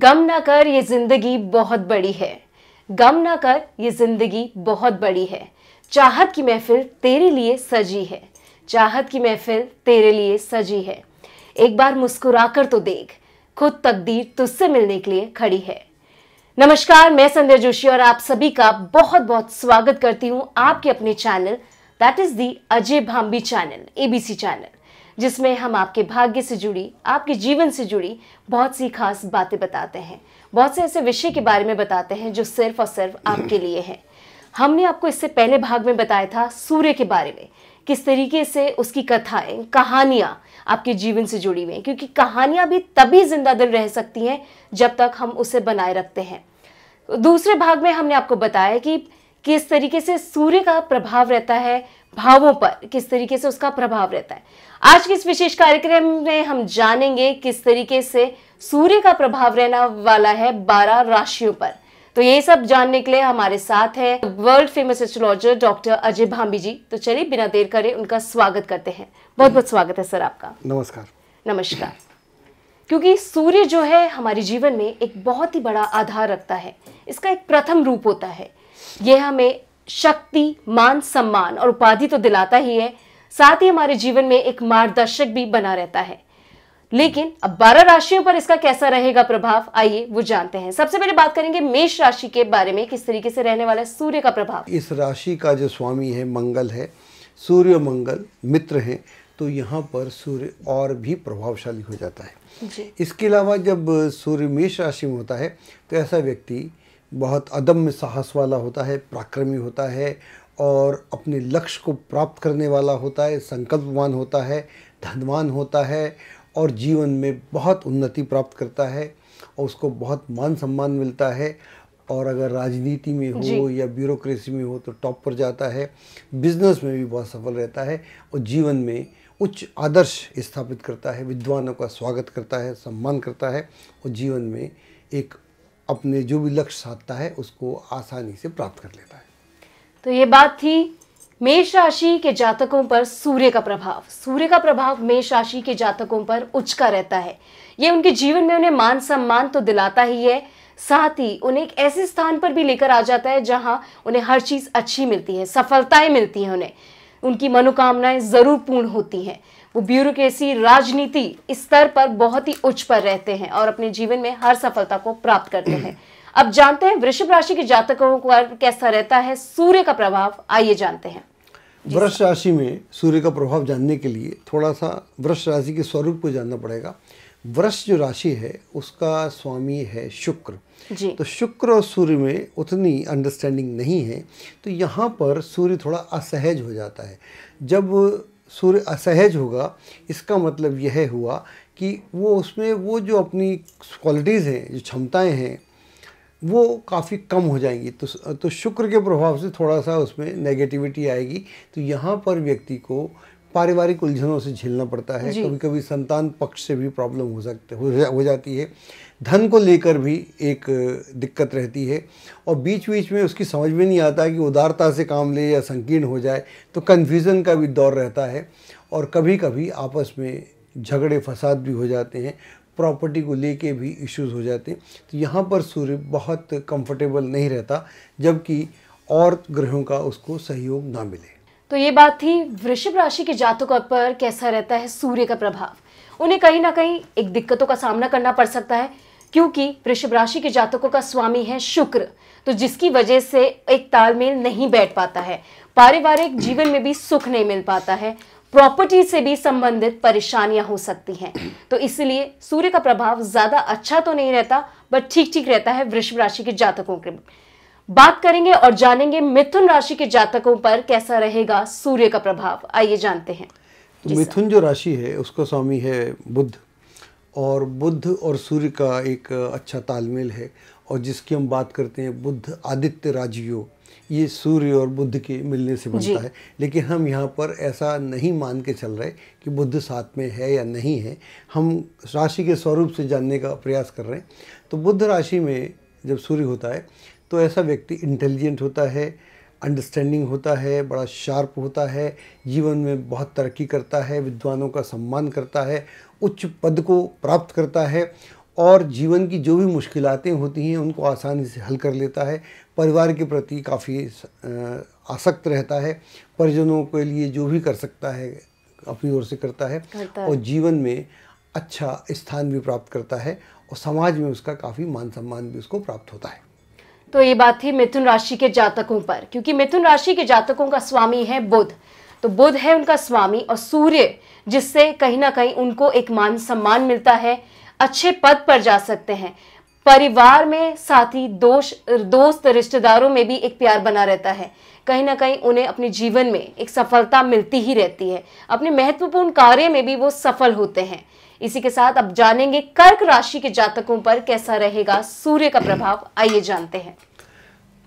गम ना कर ये ज़िंदगी बहुत बड़ी है गम ना कर ये ज़िंदगी बहुत बड़ी है चाहत की महफिल तेरे लिए सजी है चाहत की महफिल तेरे लिए सजी है एक बार मुस्कुरा कर तो देख खुद तकदीर तुझसे मिलने के लिए खड़ी है नमस्कार मैं संध्या जोशी और आप सभी का बहुत बहुत स्वागत करती हूँ आपके अपने channel that is the Ajay Bhambi channel ABC channel जिसमें हम आपके भाग्य से जुड़ी आपके जीवन से जुड़ी बहुत सी खास बातें बताते हैं बहुत से ऐसे विषय के बारे में बताते हैं जो सिर्फ और सिर्फ आपके लिए हैं हमने आपको इससे पहले भाग में बताया था सूर्य के बारे में किस तरीके से उसकी कथाएं कहानियाँ आपके जीवन से जुड़ी हुई हैं क्योंकि कहानियाँ भी तभी जिंदा दिल रह सकती हैं जब तक हम उसे बनाए रखते हैं दूसरे भाग में हमने आपको बताया कि किस तरीके से सूर्य का प्रभाव रहता है भावों पर किस तरीके से उसका प्रभाव रहता है आज के इस विशेष कार्यक्रम में हम जानेंगे किस तरीके से सूर्य का प्रभाव रहने वाला है बारह राशियों पर तो ये सब जानने के लिए हमारे साथ है world famous astrologer doctor Ajay Bhambi ji तो चलिए बिना देर करे उनका स्वागत करते हैं बहुत बहुत स्वागत है सर आपका नमस्कार नमस्कार क्योंकि सूर्य जो है हमारे जीवन में एक बहुत ही बड़ा आधार रखता है इसका एक प्रथम रूप होता है यह हमें शक्ति मान सम्मान और उपाधि तो दिलाता ही है साथ ही हमारे जीवन में एक मार्गदर्शक भी बना रहता है लेकिन अब बारह राशियों पर इसका कैसा रहेगा प्रभाव आइए वो जानते हैं सबसे पहले बात करेंगे मेष राशि के बारे में किस तरीके से रहने वाला है सूर्य का प्रभाव इस राशि का जो स्वामी है मंगल है सूर्य मंगल मित्र हैं तो यहाँ पर सूर्य और भी प्रभावशाली हो जाता है इसके अलावा जब सूर्य मेष राशि में होता है तो ऐसा व्यक्ति बहुत अदम्य साहस वाला होता है पराक्रमी होता है और अपने लक्ष्य को प्राप्त करने वाला होता है संकल्पवान होता है धनवान होता है और जीवन में बहुत उन्नति प्राप्त करता है और उसको बहुत मान सम्मान मिलता है और अगर राजनीति में हो या ब्यूरोक्रेसी में हो तो टॉप पर जाता है बिजनेस में भी बहुत सफल रहता है और जीवन में उच्च आदर्श स्थापित करता है विद्वानों का स्वागत करता है सम्मान करता है और जीवन में एक अपने जो भी लक्ष्य साधता है उसको आसानी से प्राप्त कर लेता है तो ये बात थी मेष राशि के जातकों पर सूर्य का प्रभाव सूर्य का प्रभाव मेष राशि के जातकों पर उच्च का रहता है ये उनके जीवन में उन्हें मान सम्मान तो दिलाता ही है साथ ही उन्हें एक ऐसे स्थान पर भी लेकर आ जाता है जहां उन्हें हर चीज़ अच्छी मिलती है सफलताएं मिलती हैं उन्हें उनकी मनोकामनाएं ज़रूर पूर्ण होती हैं वो ब्यूरोक्रेसी राजनीति इस स्तर पर बहुत ही उच्च पर रहते हैं और अपने जीवन में हर सफलता को प्राप्त करते हैं अब जानते हैं वृषभ राशि के जातकों को कैसा रहता है सूर्य का प्रभाव आइए जानते हैं वृक्ष राशि में सूर्य का प्रभाव जानने के लिए थोड़ा सा वृक्ष राशि के स्वरूप को जानना पड़ेगा वृक्ष जो राशि है उसका स्वामी है शुक्र जी। तो शुक्र और सूर्य में उतनी अंडरस्टैंडिंग नहीं है तो यहाँ पर सूर्य थोड़ा असहज हो जाता है जब सूर्य असहज होगा इसका मतलब यह हुआ कि वो उसमें वो जो अपनी क्वालिटीज़ हैं जो क्षमताएं हैं वो काफ़ी कम हो जाएंगी तो तो शुक्र के प्रभाव से थोड़ा सा उसमें नेगेटिविटी आएगी तो यहाँ पर व्यक्ति को पारिवारिक उलझनों से झेलना पड़ता है कभी कभी संतान पक्ष से भी प्रॉब्लम हो सकते हो, जा, हो जाती है धन को लेकर भी एक दिक्कत रहती है और बीच बीच में उसकी समझ में नहीं आता कि उदारता से काम ले या संकीर्ण हो जाए तो कन्फ्यूज़न का भी दौर रहता है और कभी कभी आपस में झगड़े फसाद भी हो जाते हैं प्रॉपर्टी को लेके भी इश्यूज हो जाते हैं तो यहाँ पर सूर्य बहुत कंफर्टेबल नहीं रहता जबकि और ग्रहों का उसको सहयोग ना मिले तो ये बात थी वृषभ राशि के जातकों पर कैसा रहता है सूर्य का प्रभाव उन्हें कहीं ना कहीं एक दिक्कतों का सामना करना पड़ सकता है क्योंकि वृषभ राशि के जातकों का स्वामी है शुक्र तो जिसकी वजह से एक तालमेल नहीं बैठ पाता है पारिवारिक जीवन में भी सुख नहीं मिल पाता है प्रॉपर्टी से भी संबंधित परेशानियां हो सकती हैं तो इसलिए सूर्य का प्रभाव ज़्यादा अच्छा तो नहीं रहता बट ठीक ठीक रहता है वृषभ राशि के जातकों के बात करेंगे और जानेंगे मिथुन राशि के जातकों पर कैसा रहेगा सूर्य का प्रभाव आइए जानते हैं मिथुन जो राशि है उसका स्वामी है बुद्ध और बुद्ध और सूर्य का एक अच्छा तालमेल है और जिसकी हम बात करते हैं बुद्ध आदित्य राजयोग ये सूर्य और बुद्ध के मिलने से बनता है लेकिन हम यहाँ पर ऐसा नहीं मान के चल रहे कि बुद्ध साथ में है या नहीं है हम राशि के स्वरूप से जानने का प्रयास कर रहे हैं तो बुद्ध राशि में जब सूर्य होता है तो ऐसा व्यक्ति इंटेलिजेंट होता है अंडरस्टैंडिंग होता है बड़ा शार्प होता है जीवन में बहुत तरक्की करता है विद्वानों का सम्मान करता है उच्च पद को प्राप्त करता है और जीवन की जो भी मुश्किलें होती हैं उनको आसानी से हल कर लेता है परिवार के प्रति काफ़ी आसक्त रहता है परिजनों के लिए जो भी कर सकता है अपनी ओर से करता है और जीवन में अच्छा स्थान भी प्राप्त करता है और समाज में उसका काफ़ी मान सम्मान भी उसको प्राप्त होता है तो ये बात थी मिथुन राशि के जातकों पर क्योंकि मिथुन राशि के जातकों का स्वामी है बुध तो बुध है उनका स्वामी और सूर्य जिससे कहीं ना कहीं उनको एक मान सम्मान मिलता है अच्छे पद पर जा सकते हैं परिवार में साथी दोष दोस्त रिश्तेदारों में भी एक प्यार बना रहता है कहीं ना कहीं उन्हें अपने जीवन में एक सफलता मिलती ही रहती है अपने महत्वपूर्ण कार्य में भी वो सफल होते हैं इसी के साथ अब जानेंगे कर्क राशि के जातकों पर कैसा रहेगा सूर्य का प्रभाव आइए जानते हैं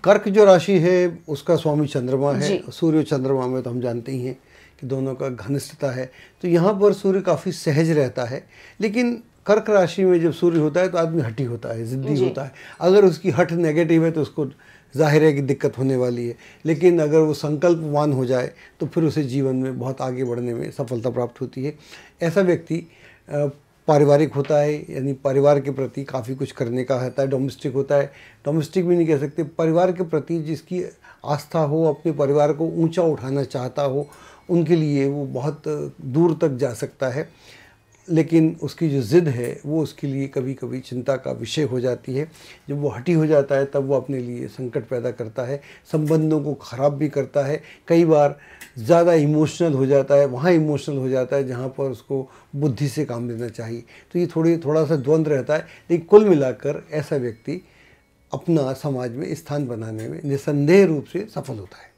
कर्क जो राशि है उसका स्वामी चंद्रमा है सूर्य चंद्रमा में तो हम जानते ही हैं कि दोनों का घनिष्ठता है तो यहाँ पर सूर्य काफ़ी सहज रहता है लेकिन कर्क राशि में जब सूर्य होता है तो आदमी हटी होता है ज़िद्दी होता है अगर उसकी हट नेगेटिव है तो उसको जाहिर है कि दिक्कत होने वाली है लेकिन अगर वो संकल्पवान हो जाए तो फिर उसे जीवन में बहुत आगे बढ़ने में सफलता प्राप्त होती है ऐसा व्यक्ति पारिवारिक होता है यानी परिवार के प्रति काफ़ी कुछ करने का रहता है डोमेस्टिक होता है डोमेस्टिक भी नहीं कह सकते परिवार के प्रति जिसकी आस्था हो अपने परिवार को ऊंचा उठाना चाहता हो उनके लिए वो बहुत दूर तक जा सकता है लेकिन उसकी जो ज़िद है वो उसके लिए कभी कभी चिंता का विषय हो जाती है जब वो हटी हो जाता है तब वो अपने लिए संकट पैदा करता है संबंधों को ख़राब भी करता है कई बार ज़्यादा इमोशनल हो जाता है वहाँ इमोशनल हो जाता है जहाँ पर उसको बुद्धि से काम लेना चाहिए तो ये थोड़ी थोड़ा सा द्वंद्व रहता है लेकिन कुल मिलाकर ऐसा व्यक्ति अपना समाज में स्थान बनाने में निसंदेह रूप से सफल होता है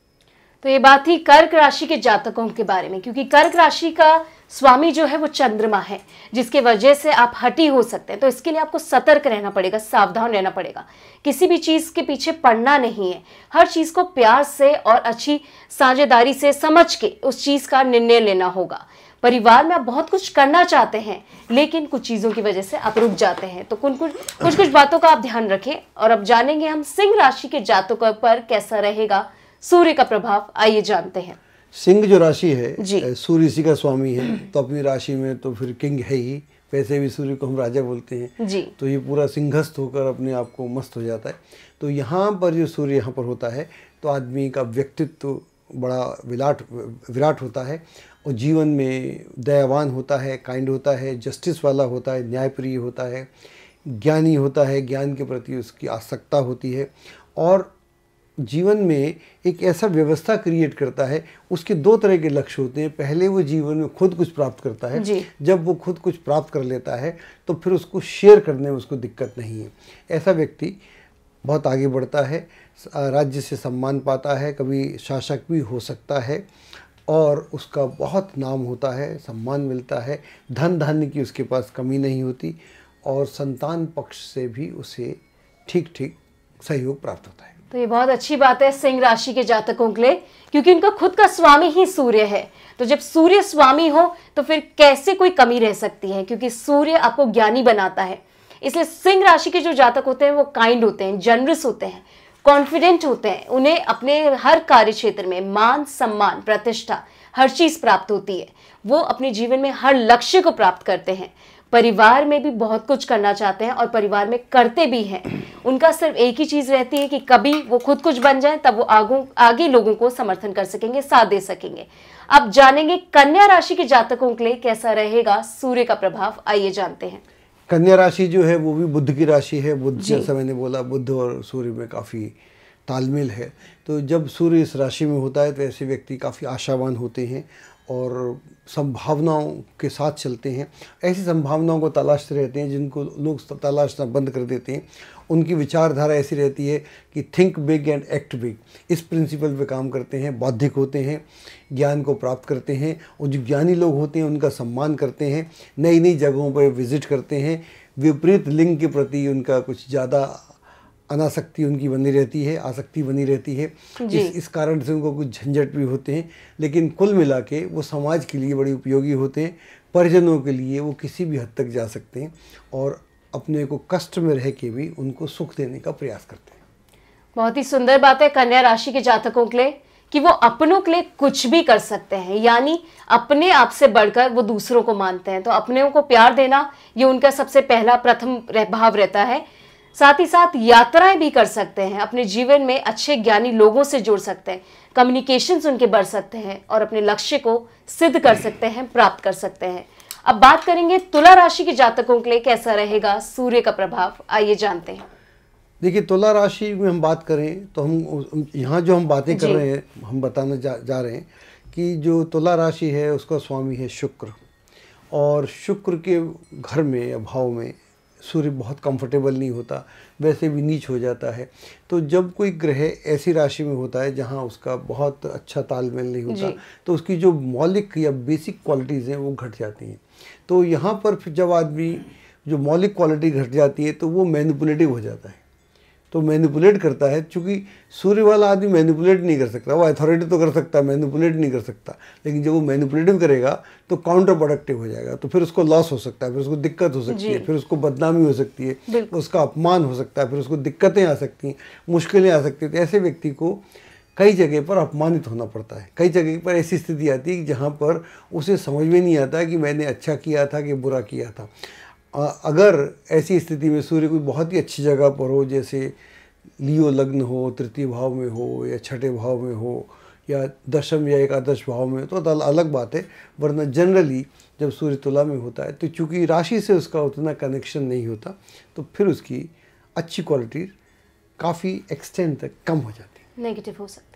तो ये बात थी कर्क राशि के जातकों के बारे में क्योंकि कर्क राशि का स्वामी जो है वो चंद्रमा है जिसके वजह से आप हटी हो सकते हैं तो इसके लिए आपको सतर्क रहना पड़ेगा सावधान रहना पड़ेगा किसी भी चीज़ के पीछे पड़ना नहीं है हर चीज़ को प्यार से और अच्छी साझेदारी से समझ के उस चीज़ का निर्णय लेना होगा परिवार में आप बहुत कुछ करना चाहते हैं लेकिन कुछ चीज़ों की वजह से आप रुक जाते हैं तो कुछ कुछ कुछ कुछ बातों का आप ध्यान रखें और अब जानेंगे हम सिंह राशि के जातकों पर कैसा रहेगा सूर्य का प्रभाव आइए जानते हैं सिंह जो राशि है सूर्य इसी का स्वामी है तो अपनी राशि में तो फिर किंग है ही वैसे भी सूर्य को हम राजा बोलते हैं जी। तो ये पूरा सिंहस्थ होकर अपने आप को मस्त हो जाता है तो यहाँ पर जो सूर्य यहाँ पर होता है तो आदमी का व्यक्तित्व बड़ा विराट विराट होता है और जीवन में दयावान होता है काइंड होता है जस्टिस वाला होता है न्यायप्रिय होता है ज्ञानी होता है ज्ञान के प्रति उसकी आसक्ता होती है और जीवन में एक ऐसा व्यवस्था क्रिएट करता है उसके दो तरह के लक्ष्य होते हैं पहले वो जीवन में खुद कुछ प्राप्त करता है जब वो खुद कुछ प्राप्त कर लेता है तो फिर उसको शेयर करने में उसको दिक्कत नहीं है ऐसा व्यक्ति बहुत आगे बढ़ता है राज्य से सम्मान पाता है कभी शासक भी हो सकता है और उसका बहुत नाम होता है सम्मान मिलता है धन धान्य की उसके पास कमी नहीं होती और संतान पक्ष से भी उसे ठीक ठीक सहयोग प्राप्त होता है तो ये बहुत अच्छी बात है सिंह राशि के जातकों के लिए क्योंकि उनका खुद का स्वामी ही सूर्य है तो जब सूर्य स्वामी हो तो फिर कैसे कोई कमी रह सकती है क्योंकि सूर्य आपको ज्ञानी बनाता है इसलिए सिंह राशि के जो जातक होते हैं वो काइंड होते हैं जनरस होते हैं कॉन्फिडेंट होते हैं उन्हें अपने हर कार्य क्षेत्र में मान सम्मान प्रतिष्ठा हर चीज़ प्राप्त होती है वो अपने जीवन में हर लक्ष्य को प्राप्त करते हैं परिवार में भी बहुत कुछ करना चाहते हैं और परिवार में करते भी हैं उनका सिर्फ एक ही चीज़ रहती है कि कभी वो खुद कुछ बन जाए तब वो आगो आगे लोगों को समर्थन कर सकेंगे साथ दे सकेंगे अब जानेंगे कन्या राशि के जातकों के लिए कैसा रहेगा सूर्य का प्रभाव आइए जानते हैं कन्या राशि जो है वो भी बुद्ध की राशि है बुद्ध जैसा मैंने बोला बुद्ध और सूर्य में काफ़ी तालमेल है तो जब सूर्य इस राशि में होता है तो ऐसे व्यक्ति काफ़ी आशावान होते हैं और संभावनाओं के साथ चलते हैं ऐसी संभावनाओं को तलाशते रहते हैं जिनको लोग तलाशना बंद कर देते हैं उनकी विचारधारा ऐसी रहती है कि think big and act big इस प्रिंसिपल पे काम करते हैं बौद्धिक होते हैं ज्ञान को प्राप्त करते हैं और जो ज्ञानी लोग होते हैं उनका सम्मान करते हैं नई नई जगहों पर विजिट करते हैं विपरीत लिंग के प्रति उनका कुछ ज़्यादा अनासक्ति उनकी बनी रहती है आसक्ति बनी रहती है इस इस कारण से उनको कुछ झंझट भी होते हैं लेकिन कुल मिला के वो समाज के लिए बड़े उपयोगी होते हैं परिजनों के लिए वो किसी भी हद तक जा सकते हैं और अपने को कष्ट में रह के भी उनको सुख देने का प्रयास करते हैं बहुत ही सुंदर बात है कन्या राशि के जातकों के लिए कि वो अपनों के लिए कुछ भी कर सकते हैं यानी अपने आप से बढ़कर वो दूसरों को मानते हैं तो अपने को प्यार देना ये उनका सबसे पहला प्रथम भाव रहता है साथ ही साथ यात्राएं भी कर सकते हैं अपने जीवन में अच्छे ज्ञानी लोगों से जुड़ सकते हैं कम्युनिकेशन उनके बढ़ सकते हैं और अपने लक्ष्य को सिद्ध कर सकते हैं प्राप्त कर सकते हैं अब बात करेंगे तुला राशि के जातकों के लिए कैसा रहेगा सूर्य का प्रभाव आइए जानते हैं देखिए तुला राशि में हम बात करें तो हम यहाँ जो हम बातें कर रहे हैं हम बताना जा, जा रहे हैं कि जो तुला राशि है उसका स्वामी है शुक्र और शुक्र के घर में अभाव में सूर्य बहुत कंफर्टेबल नहीं होता वैसे भी नीच हो जाता है तो जब कोई ग्रह ऐसी राशि में होता है जहाँ उसका बहुत अच्छा तालमेल नहीं होता तो उसकी जो मौलिक या बेसिक क्वालिटीज़ हैं वो घट जाती हैं तो यहाँ पर जब आदमी जो मौलिक क्वालिटी घट जाती है तो वो मैनिपुलेटिव हो जाता है तो मैनिपुलेट करता है क्योंकि सूर्य वाला आदमी मैनिपुलेट नहीं कर सकता वो अथॉरिटी तो कर सकता है मैनिपुलेट नहीं कर सकता लेकिन जब वो मैनिपुलेटिव करेगा तो काउंटर प्रोडक्टिव हो जाएगा तो फिर उसको लॉस हो सकता है फिर उसको दिक्कत हो सकती है फिर उसको बदनामी हो सकती है उसका अपमान हो सकता है फिर उसको दिक्कतें आ सकती हैं मुश्किलें आ सकती हैं तो ऐसे व्यक्ति को कई जगह पर अपमानित होना पड़ता है कई जगह पर ऐसी स्थिति आती है जहाँ पर उसे समझ में नहीं आता कि मैंने अच्छा किया था कि बुरा किया था अगर ऐसी स्थिति में सूर्य कोई बहुत ही अच्छी जगह पर हो जैसे लियो लग्न हो तृतीय भाव में हो या छठे भाव में हो या दशम या एकादश भाव में तो, तो अलग बात है वरना जनरली जब सूर्य तुला में होता है तो चूंकि राशि से उसका उतना कनेक्शन नहीं होता तो फिर उसकी अच्छी क्वालिटी काफ़ी एक्सटेंड तक कम हो जाती है नेगेटिव हो सकती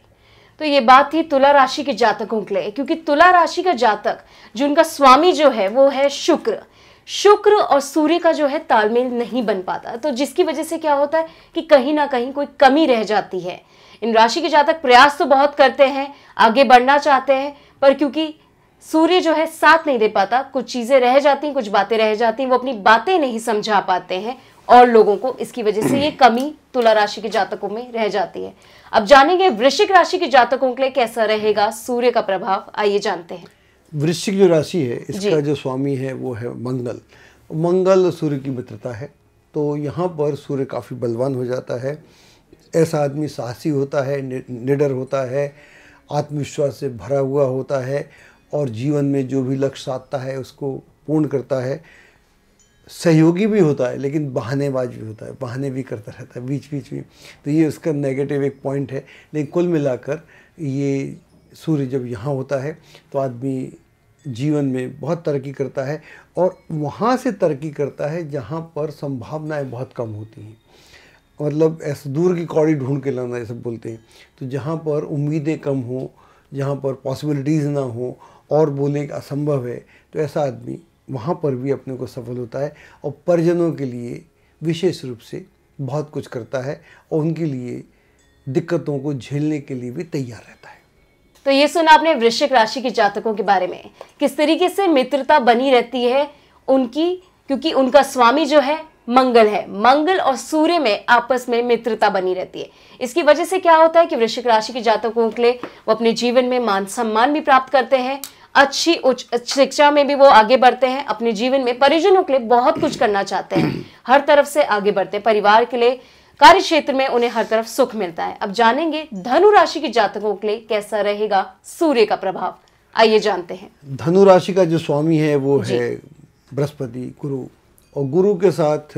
तो ये बात थी तुला राशि के जातकों के लिए क्योंकि तुला राशि का जातक जिनका स्वामी जो है वो है शुक्र शुक्र और सूर्य का जो है तालमेल नहीं बन पाता तो जिसकी वजह से क्या होता है कि कहीं ना कहीं कोई कमी रह जाती है इन राशि के जातक प्रयास तो बहुत करते हैं आगे बढ़ना चाहते हैं पर क्योंकि सूर्य जो है साथ नहीं दे पाता कुछ चीज़ें रह जाती कुछ बातें रह जाती वो अपनी बातें नहीं समझा पाते हैं और लोगों को इसकी वजह से ये कमी तुला राशि के जातकों में रह जाती है अब जानेंगे वृश्चिक राशि के जातकों के लिए कैसा रहेगा सूर्य का प्रभाव आइए जानते हैं वृश्चिक जो राशि है इसका जो स्वामी है वो है मंगल मंगल सूर्य की मित्रता है तो यहाँ पर सूर्य काफ़ी बलवान हो जाता है ऐसा आदमी साहसी होता है निडर होता है आत्मविश्वास से भरा हुआ होता है और जीवन में जो भी लक्ष्य साधता है उसको पूर्ण करता है सहयोगी भी होता है लेकिन बहानेबाज भी होता है बहाने भी करता रहता है बीच बीच में तो ये उसका नेगेटिव एक पॉइंट है लेकिन कुल मिलाकर ये सूर्य जब यहाँ होता है तो आदमी जीवन में बहुत तरक्की करता है और वहाँ से तरक्की करता है जहाँ पर संभावनाएँ बहुत कम होती हैं मतलब ऐसे दूर की कौड़ी ढूंढ के लाना ये सब बोलते हैं तो जहाँ पर उम्मीदें कम हो जहाँ पर पॉसिबिलिटीज़ ना हो और बोलने का असंभव है तो ऐसा आदमी वहाँ पर भी अपने को सफल होता है और परिजनों के लिए विशेष रूप से बहुत कुछ करता है और उनके लिए दिक्कतों को झेलने के लिए भी तैयार रहता है तो ये सुना आपने वृश्चिक राशि के जातकों के बारे में किस तरीके से मित्रता बनी रहती है उनकी क्योंकि उनका स्वामी जो है मंगल है मंगल और सूर्य में आपस में मित्रता बनी रहती है इसकी वजह से क्या होता है कि वृश्चिक राशि के जातकों के लिए वो अपने जीवन में मान सम्मान भी प्राप्त करते हैं अच्छी उच्च शिक्षा में भी वो आगे बढ़ते हैं अपने जीवन में परिजनों के लिए बहुत कुछ करना चाहते हैं हर तरफ से आगे बढ़ते हैं परिवार के लिए कार्य क्षेत्र में उन्हें हर तरफ सुख मिलता है अब जानेंगे धनु राशि के जातकों के लिए कैसा रहेगा सूर्य का प्रभाव आइए जानते हैं धनु राशि का जो स्वामी है वो है बृहस्पति गुरु और गुरु के साथ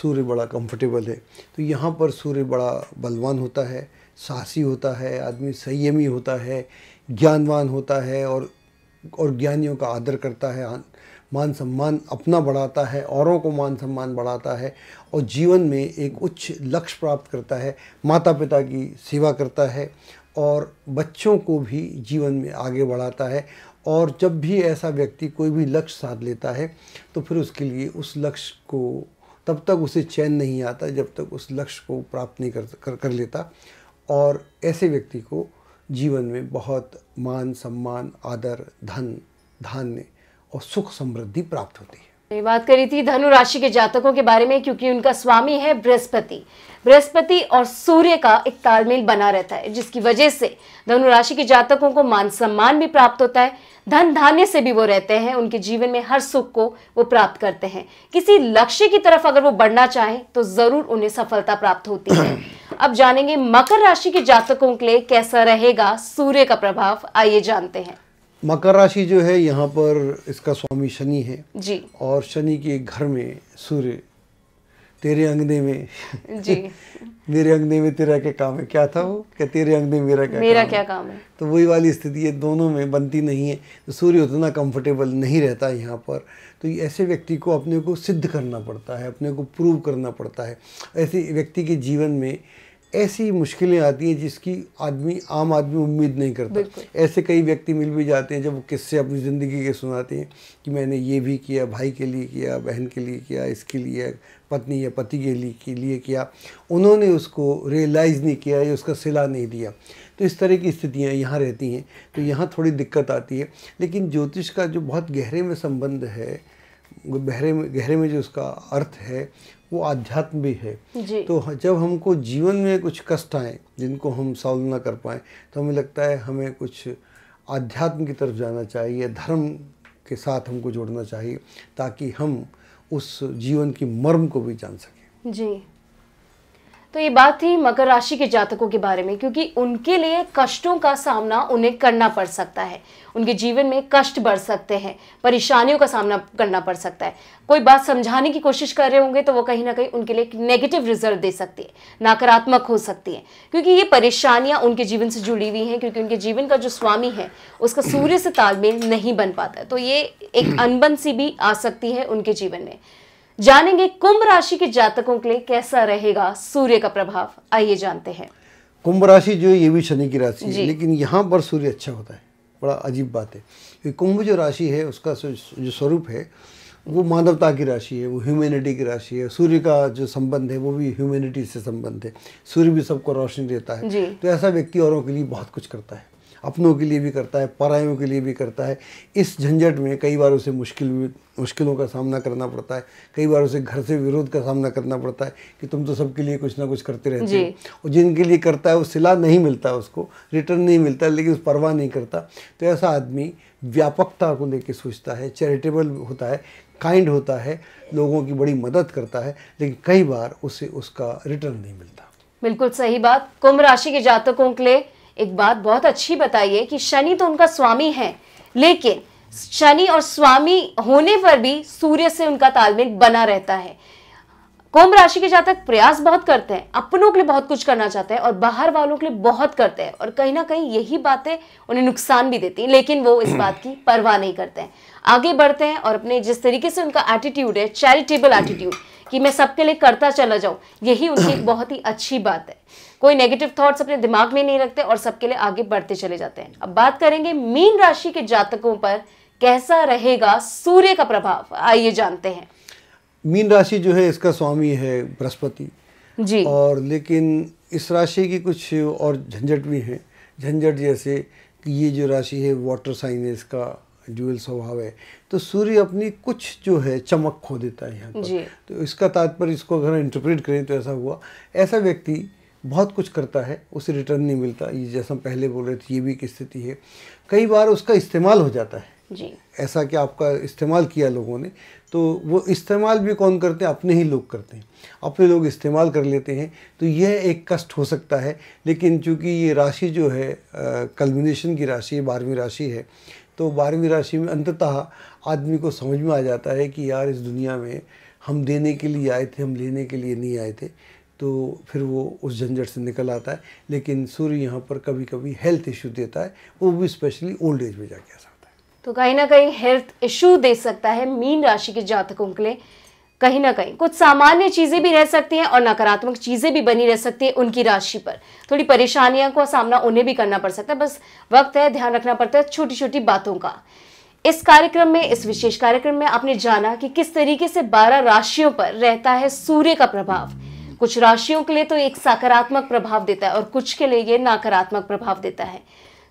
सूर्य बड़ा कंफर्टेबल है तो यहाँ पर सूर्य बड़ा बलवान होता है साहसी होता है आदमी संयमी होता है ज्ञानवान होता है और और ज्ञानियों का आदर करता है मान सम्मान अपना बढ़ाता है औरों को मान सम्मान बढ़ाता है और जीवन में एक उच्च लक्ष्य प्राप्त करता है माता पिता की सेवा करता है और बच्चों को भी जीवन में आगे बढ़ाता है और जब भी ऐसा व्यक्ति कोई भी लक्ष्य साध लेता है तो फिर उसके लिए उस लक्ष्य को तब तक उसे चैन नहीं आता जब तक उस लक्ष्य को प्राप्त नहीं कर कर, कर लेता और ऐसे व्यक्ति को जीवन में बहुत मान सम्मान आदर धन धान्य और सुख समृद्धि प्राप्त होती है बात करी थी धनु राशि के जातकों के बारे में क्योंकि उनका स्वामी है बृहस्पति बृहस्पति और सूर्य का एक तालमेल बना रहता है जिसकी वजह से धनु राशि के जातकों को मान सम्मान भी प्राप्त होता है धन धान्य से भी वो रहते हैं उनके जीवन में हर सुख को वो प्राप्त करते हैं किसी लक्ष्य की तरफ अगर वो बढ़ना चाहें तो जरूर उन्हें सफलता प्राप्त होती है अब जानेंगे मकर राशि के जातकों के लिए कैसा रहेगा सूर्य का प्रभाव आइए जानते हैं मकर राशि जो है यहाँ पर इसका स्वामी शनि है जी और शनि के घर में सूर्य तेरे अंगने में जी मेरे अंगने में तेरा क्या काम है क्या था वो क्या तेरे अंगने में मेरा क्या मेरा काम क्या है? काम है तो वही वाली स्थिति है दोनों में बनती नहीं है तो सूर्य उतना कंफर्टेबल नहीं रहता यहाँ पर तो ऐसे व्यक्ति को अपने को सिद्ध करना पड़ता है अपने को प्रूव करना पड़ता है ऐसे व्यक्ति के जीवन में ऐसी मुश्किलें आती हैं जिसकी आदमी आम आदमी उम्मीद नहीं करता ऐसे कई व्यक्ति मिल भी जाते हैं जब वो किस्से अपनी ज़िंदगी के सुनाते हैं कि मैंने ये भी किया भाई के लिए किया बहन के लिए किया इसके लिए पत्नी या पति के लिए के लिए किया उन्होंने उसको रियलाइज़ नहीं किया या उसका सिला नहीं दिया तो इस तरह की स्थितियाँ यहाँ रहती हैं तो यहाँ थोड़ी दिक्कत आती है लेकिन ज्योतिष का जो बहुत गहरे में संबंध है गहरे में गहरे में जो उसका अर्थ है वो आध्यात्म भी है तो जब हमको जीवन में कुछ कष्ट आए जिनको हम सॉल्व ना कर पाए तो हमें लगता है हमें कुछ आध्यात्म की तरफ जाना चाहिए धर्म के साथ हमको जोड़ना चाहिए ताकि हम उस जीवन की मर्म को भी जान सकें जी तो ये बात थी मकर राशि के जातकों के बारे में क्योंकि उनके लिए कष्टों का सामना उन्हें करना पड़ सकता है उनके जीवन में कष्ट बढ़ सकते हैं परेशानियों का सामना करना पड़ सकता है कोई बात समझाने की कोशिश कर रहे होंगे तो वो कहीं ना कहीं उनके लिए एक नेगेटिव रिजल्ट दे सकती है नकारात्मक हो सकती है क्योंकि ये परेशानियां उनके जीवन से जुड़ी हुई हैं क्योंकि उनके जीवन का जो स्वामी है उसका सूर्य से तालमेल नहीं बन पाता तो ये एक अनबन सी भी आ सकती है उनके जीवन में जानेंगे कुंभ राशि के जातकों के लिए कैसा रहेगा सूर्य का प्रभाव आइए जानते हैं कुंभ राशि जो है ये भी शनि की राशि है लेकिन यहाँ पर सूर्य अच्छा होता है बड़ा अजीब बात है क्योंकि कुंभ जो राशि है उसका जो स्वरूप है वो मानवता की राशि है वो ह्यूमैनिटी की राशि है सूर्य का जो संबंध है वो भी ह्यूमैनिटी से संबंध है सूर्य भी सबको रोशनी देता है तो ऐसा व्यक्ति औरों के लिए बहुत कुछ करता है अपनों के लिए भी करता है परायों के लिए भी करता है इस झंझट में कई बार उसे मुश्किल मुश्किलों का सामना करना पड़ता है कई बार उसे घर से विरोध का सामना करना पड़ता है कि तुम तो सबके लिए कुछ ना कुछ करते रहते हो और जिनके लिए करता है वो सिला नहीं मिलता उसको रिटर्न नहीं मिलता लेकिन उस परवाह नहीं करता तो ऐसा आदमी व्यापकता को लेकर सोचता है चैरिटेबल होता है काइंड होता है लोगों की बड़ी मदद करता है लेकिन कई बार उसे उसका रिटर्न नहीं मिलता बिल्कुल सही बात कुंभ राशि के जातकों के लिए एक बात बहुत अच्छी बताइए कि शनि तो उनका स्वामी है लेकिन शनि और स्वामी होने पर भी सूर्य से उनका तालमेल बना रहता है कुंभ राशि के जातक प्रयास बहुत करते हैं अपनों के लिए बहुत कुछ करना चाहते हैं और बाहर वालों के लिए बहुत करते हैं और कहीं ना कहीं यही बातें उन्हें नुकसान भी देती हैं लेकिन वो इस बात की परवाह नहीं करते हैं आगे बढ़ते हैं और अपने जिस तरीके से उनका एटीट्यूड है चैरिटेबल एटीट्यूड कि मैं सबके लिए करता चला जाऊं यही उनकी बहुत ही अच्छी बात है कोई नेगेटिव थॉट्स अपने दिमाग में नहीं रखते और सबके लिए आगे बढ़ते चले जाते हैं अब बात करेंगे मीन राशि के जातकों पर कैसा रहेगा सूर्य का प्रभाव आइए जानते हैं मीन राशि जो है इसका स्वामी है बृहस्पति जी और लेकिन इस राशि की कुछ और झंझट भी है झंझट जैसे कि ये जो राशि है वाटर साइन है इसका ज्वेल स्वभाव है तो सूर्य अपनी कुछ जो है चमक खो देता है यहाँ पर तो इसका तात्पर्य इसको अगर इंटरप्रेट करें तो ऐसा हुआ ऐसा व्यक्ति बहुत कुछ करता है उसे रिटर्न नहीं मिलता ये जैसा हम पहले बोल रहे थे ये भी एक स्थिति है कई बार उसका इस्तेमाल हो जाता है जी ऐसा कि आपका इस्तेमाल किया लोगों ने तो वो इस्तेमाल भी कौन करते हैं अपने ही लोग करते हैं अपने लोग इस्तेमाल कर लेते हैं तो यह एक कष्ट हो सकता है लेकिन चूंकि ये राशि जो है कल्बिनेशन की राशि बारहवीं राशि है तो बारहवीं राशि में अंततः आदमी को समझ में आ जाता है कि यार इस दुनिया में हम देने के लिए आए थे हम लेने के लिए नहीं आए थे तो फिर वो उस झंझट से निकल आता है लेकिन सूर्य यहाँ पर कभी कभी हेल्थ इशू देता है वो भी स्पेशली ओल्ड एज में जाके आ सकता है तो कहीं ना कहीं हेल्थ इशू दे सकता है मीन राशि के जातकों के लिए कहीं ना कहीं कुछ सामान्य चीज़ें भी रह सकती हैं और नकारात्मक चीज़ें भी बनी रह सकती हैं उनकी राशि पर थोड़ी परेशानियों का सामना उन्हें भी करना पड़ सकता है बस वक्त है ध्यान रखना पड़ता है छोटी छोटी बातों का इस कार्यक्रम में इस विशेष कार्यक्रम में आपने जाना कि किस तरीके से बारह राशियों पर रहता है सूर्य का प्रभाव कुछ राशियों के लिए तो एक सकारात्मक प्रभाव देता है और कुछ के लिए ये नकारात्मक प्रभाव देता है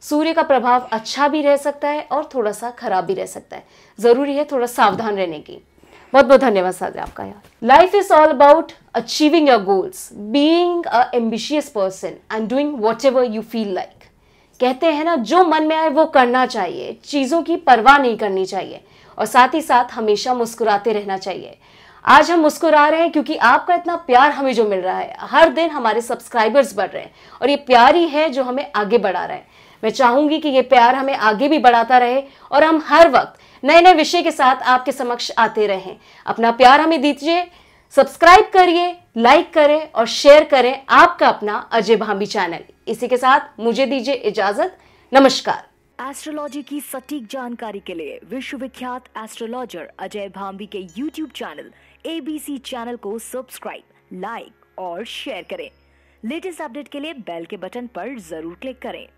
सूर्य का प्रभाव अच्छा भी रह सकता है और थोड़ा सा खराब भी रह सकता है ज़रूरी है थोड़ा सावधान रहने की बहुत बहुत धन्यवाद साधे आपका यार life is all about achieving your goals being a ambitious person and doing whatever you feel like कहते हैं ना जो मन में आए वो करना चाहिए चीज़ों की परवाह नहीं करनी चाहिए और साथ ही साथ हमेशा मुस्कुराते रहना चाहिए आज हम मुस्कुरा रहे हैं क्योंकि आपका इतना प्यार हमें जो मिल रहा है हर दिन हमारे सब्सक्राइबर्स बढ़ रहे हैं और ये प्यार ही है जो हमें आगे बढ़ा रहा है मैं चाहूंगी कि ये प्यार हमें आगे भी बढ़ाता रहे और हम हर वक्त नए नए विषय के साथ आपके समक्ष आते रहें अपना प्यार हमें दीजिए सब्सक्राइब करिए लाइक करें और शेयर करें आपका अपना अजय भाभी चैनल इसी के साथ मुझे दीजिए इजाजत नमस्कार एस्ट्रोलॉजी की सटीक जानकारी के लिए विश्वविख्यात एस्ट्रोलॉजर अजय भाम्बी के यूट्यूब चैनल एबीसी चैनल को सब्सक्राइब लाइक और शेयर करें लेटेस्ट अपडेट के लिए बेल के बटन पर जरूर क्लिक करें